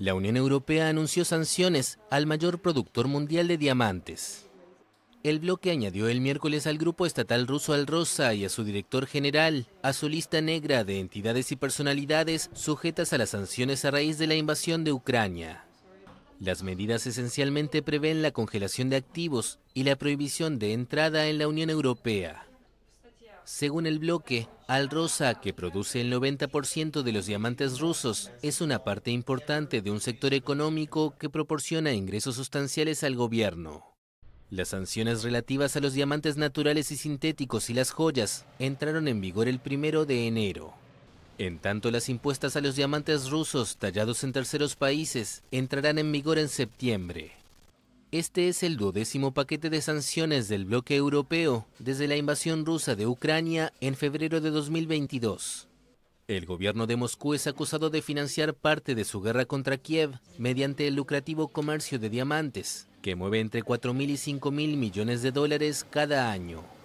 La Unión Europea anunció sanciones al mayor productor mundial de diamantes. El bloque añadió el miércoles al grupo estatal ruso Al Rosa y a su director general, a su lista negra de entidades y personalidades sujetas a las sanciones a raíz de la invasión de Ucrania. Las medidas esencialmente prevén la congelación de activos y la prohibición de entrada en la Unión Europea. Según el bloque, Al que produce el 90% de los diamantes rusos, es una parte importante de un sector económico que proporciona ingresos sustanciales al gobierno. Las sanciones relativas a los diamantes naturales y sintéticos y las joyas entraron en vigor el primero de enero. En tanto, las impuestas a los diamantes rusos tallados en terceros países entrarán en vigor en septiembre. Este es el duodécimo paquete de sanciones del bloque europeo desde la invasión rusa de Ucrania en febrero de 2022. El gobierno de Moscú es acusado de financiar parte de su guerra contra Kiev mediante el lucrativo comercio de diamantes, que mueve entre 4.000 y 5.000 millones de dólares cada año.